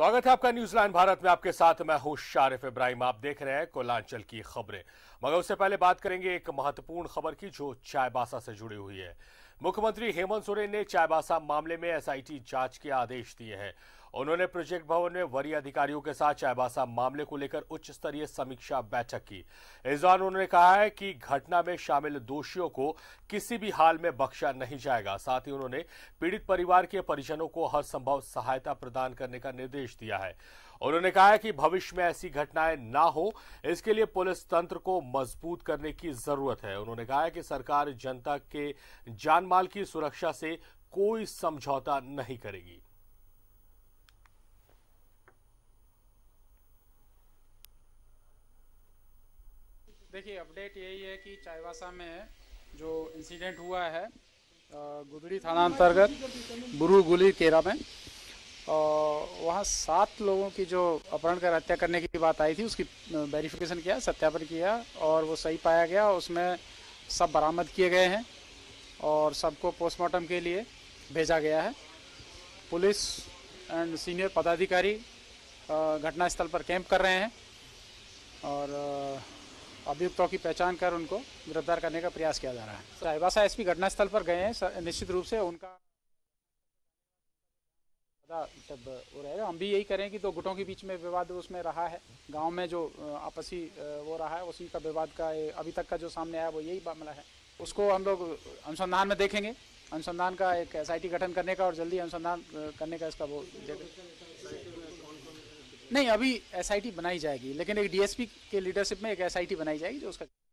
स्वागत है आपका न्यूज लाइन भारत में आपके साथ मैं हूं शारिफ इब्राहिम आप देख रहे हैं कोलांचल की खबरें मगर उससे पहले बात करेंगे एक महत्वपूर्ण खबर की जो चायबासा से जुड़ी हुई है मुख्यमंत्री हेमंत सोरेन ने चाईबासा मामले में एसआईटी जांच के आदेश दिए हैं उन्होंने प्रोजेक्ट भवन में वरीय अधिकारियों के साथ चाईबासा मामले को लेकर उच्च स्तरीय समीक्षा बैठक की इस दौरान उन्होंने कहा है कि घटना में शामिल दोषियों को किसी भी हाल में बख्शा नहीं जाएगा साथ ही उन्होंने पीड़ित परिवार के परिजनों को हर संभव सहायता प्रदान करने का निर्देश दिया है उन्होंने कहा है कि भविष्य में ऐसी घटनाएं ना हो इसके लिए पुलिस तंत्र को मजबूत करने की जरूरत है उन्होंने कहा है कि सरकार जनता के जानमाल की सुरक्षा से कोई समझौता नहीं करेगी देखिए अपडेट यही है कि चाईवासा में जो इंसिडेंट हुआ है गुदड़ी थाना अंतर्गत बुरुगुली केरा में वहाँ सात लोगों की जो अपहरण कर हत्या करने की बात आई थी उसकी वेरिफिकेशन किया सत्यापन किया और वो सही पाया गया उसमें सब बरामद किए गए हैं और सबको पोस्टमार्टम के लिए भेजा गया है पुलिस एंड सीनियर पदाधिकारी घटनास्थल पर कैंप कर रहे हैं और अभियुक्तों की पहचान कर उनको गिरफ्तार करने का प्रयास किया जा रहा है साहिबासा एसपी घटनास्थल पर गए हैं निश्चित रूप से उनका जब मतलब, वो रहेगा हम भी यही करें कि तो गुटों के बीच में विवाद उसमें रहा है गांव में जो आपसी वो रहा है उसी का विवाद का अभी तक का जो सामने आया वो यही मामला है उसको हम लोग अनुसंधान में देखेंगे अनुसंधान का एक एस गठन करने का और जल्दी अनुसंधान करने का इसका वो नहीं अभी एस बनाई जाएगी लेकिन एक डीएसपी के लीडरशिप में एक एस बनाई जाएगी जो उसका